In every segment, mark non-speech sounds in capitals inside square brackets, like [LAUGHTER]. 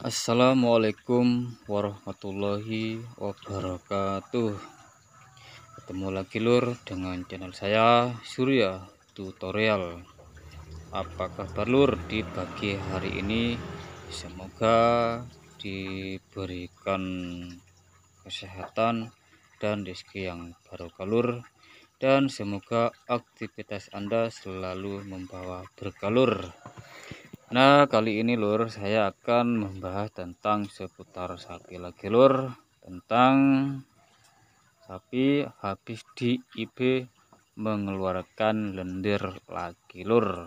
Assalamualaikum warahmatullahi wabarakatuh Ketemu lagi lur dengan channel saya Surya Tutorial Apa kabar lur di pagi hari ini Semoga diberikan kesehatan dan rezeki yang baru kalur Dan semoga aktivitas anda selalu membawa berkalur Nah, kali ini Lur saya akan membahas tentang seputar sapi lagi Lur, tentang sapi habis di IB mengeluarkan lendir lagi Lur.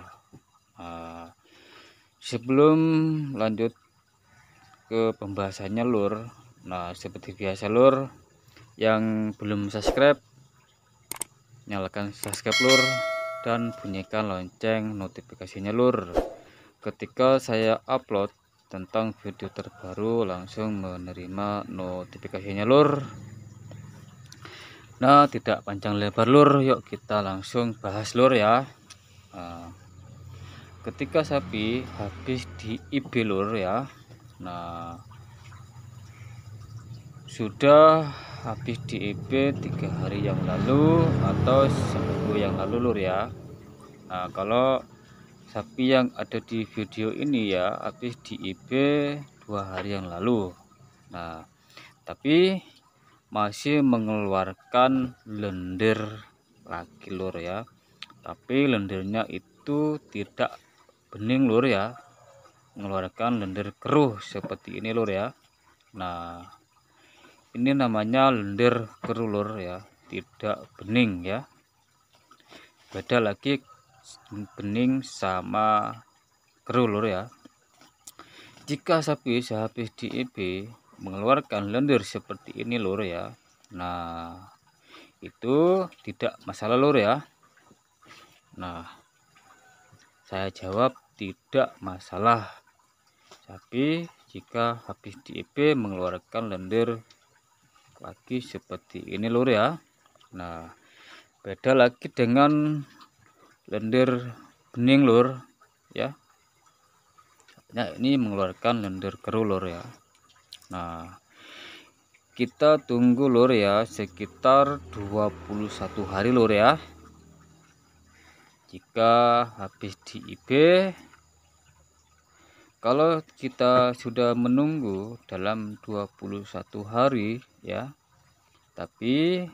Nah, sebelum lanjut ke pembahasannya Lur. Nah, seperti biasa Lur, yang belum subscribe nyalakan subscribe Lur dan bunyikan lonceng notifikasinya Lur Ketika saya upload tentang video terbaru langsung menerima notifikasinya lur. Nah, tidak panjang lebar lur, yuk kita langsung bahas lur ya. Nah, ketika sapi habis di IB lur ya. Nah, sudah habis di IB tiga hari yang lalu atau seminggu yang lalu lur ya. Nah, kalau sapi yang ada di video ini ya habis di IP dua hari yang lalu nah tapi masih mengeluarkan lendir lagi lur ya tapi lendirnya itu tidak bening lur ya mengeluarkan lendir keruh seperti ini lur ya nah ini namanya lendir keruh lur ya tidak bening ya beda lagi bening sama kerulur ya jika sapi sehabis DEB mengeluarkan lendir seperti ini lur ya nah itu tidak masalah lur ya nah saya jawab tidak masalah tapi jika habis DEB mengeluarkan lendir lagi seperti ini lur ya nah beda lagi dengan lendir bening lur ya nah ini mengeluarkan lendir keruh lur ya nah kita tunggu lur ya sekitar 21 hari lur ya jika habis di IB kalau kita sudah menunggu dalam 21 hari ya tapi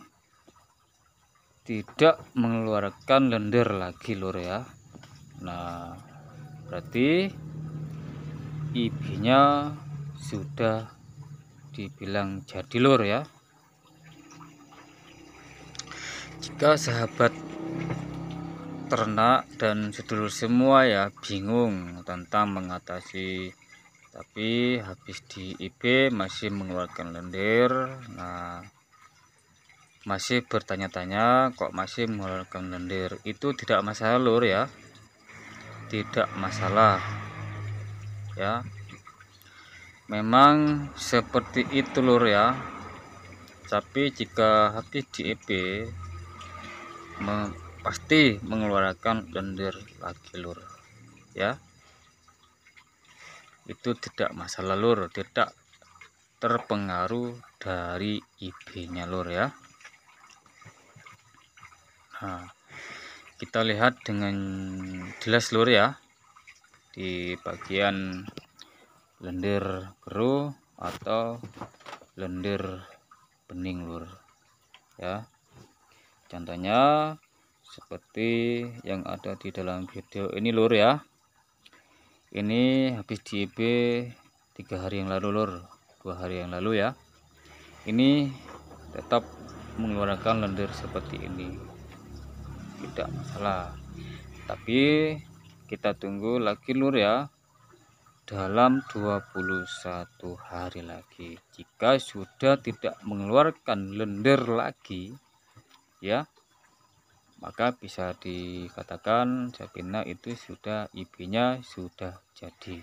tidak mengeluarkan lendir lagi lur ya nah berarti ibinya sudah dibilang jadi lur ya jika sahabat ternak dan sedulur semua ya bingung tentang mengatasi tapi habis di IP masih mengeluarkan lendir nah masih bertanya-tanya kok masih mengeluarkan lendir itu tidak masalah lur ya tidak masalah ya memang seperti itu lur ya tapi jika habis di e me pasti mengeluarkan lendir lagi lur ya itu tidak masalah lur tidak terpengaruh dari IP nya lur ya nah, kita lihat dengan jelas lur ya di bagian lendir keruh atau lendir bening lur ya contohnya seperti yang ada di dalam video ini lur ya ini habis di IB tiga hari yang lalu lur dua hari yang lalu ya ini tetap mengeluarkan lendir seperti ini tidak masalah tapi kita tunggu lagi lur ya dalam 21 hari lagi jika sudah tidak mengeluarkan lender lagi ya maka bisa dikatakan jabina itu sudah ibnya sudah jadi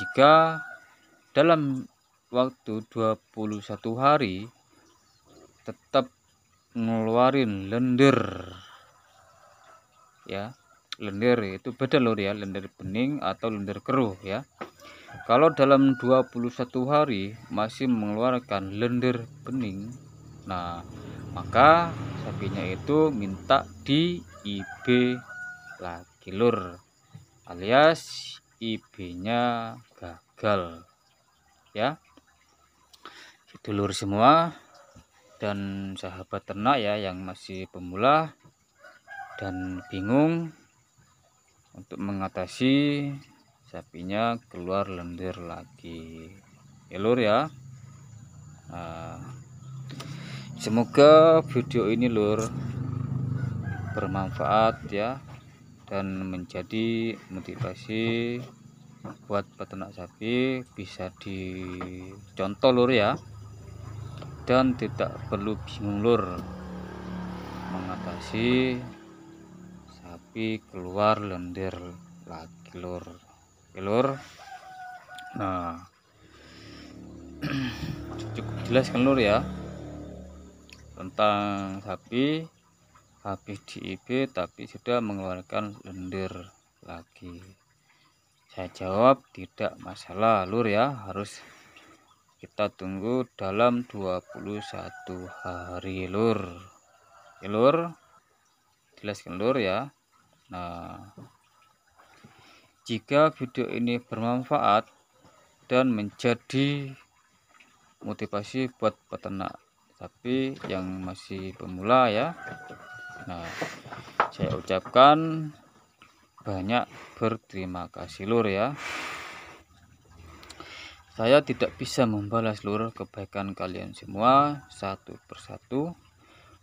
jika dalam waktu 21 hari tetap ngeluarin lendir ya lendir itu beda lor ya lendir bening atau lendir keruh ya kalau dalam 21 hari masih mengeluarkan lendir bening nah maka sapinya itu minta di IB lagi lur alias IB nya gagal ya gitu lur semua dan sahabat ternak ya yang masih pemula dan bingung untuk mengatasi sapinya keluar lendir lagi ya ya nah, semoga video ini lur bermanfaat ya dan menjadi motivasi buat peternak sapi bisa dicontoh lur ya dan tidak perlu bingung lur mengatasi sapi keluar lendir lagi lur Oke, lur nah [CLEARS THROAT] cukup jelas kan lur ya tentang sapi habis diib tapi sudah mengeluarkan lendir lagi saya jawab tidak masalah lur ya harus kita tunggu dalam 21 hari lur ya, lur jelaskan lur ya nah jika video ini bermanfaat dan menjadi motivasi buat peternak tapi yang masih pemula ya nah saya ucapkan banyak berterima kasih lur ya saya tidak bisa membalas seluruh kebaikan kalian semua satu persatu,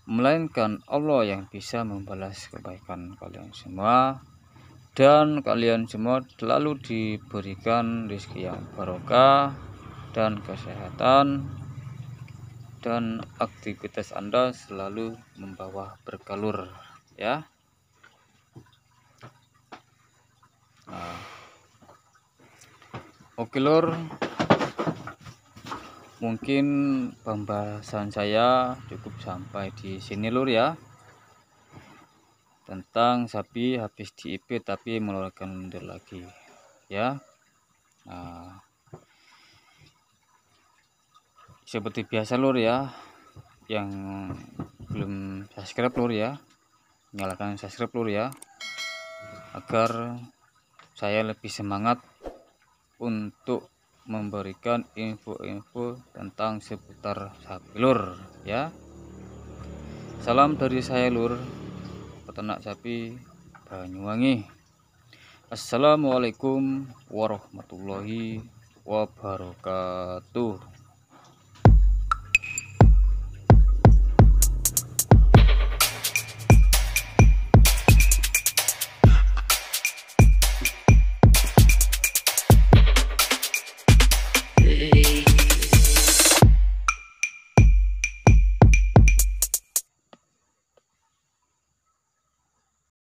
melainkan Allah yang bisa membalas kebaikan kalian semua dan kalian semua selalu diberikan rezeki yang barokah dan kesehatan dan aktivitas Anda selalu membawa berkalur ya nah. oke lor mungkin pembahasan saya cukup sampai di sini lur ya tentang sapi habis diipit tapi meloloskan mundur lagi ya nah, seperti biasa lur ya yang belum subscribe lur ya nyalakan subscribe lur ya agar saya lebih semangat untuk memberikan info-info tentang seputar sapi lur ya salam dari saya lur peternak sapi Banyuwangi Assalamualaikum warahmatullahi wabarakatuh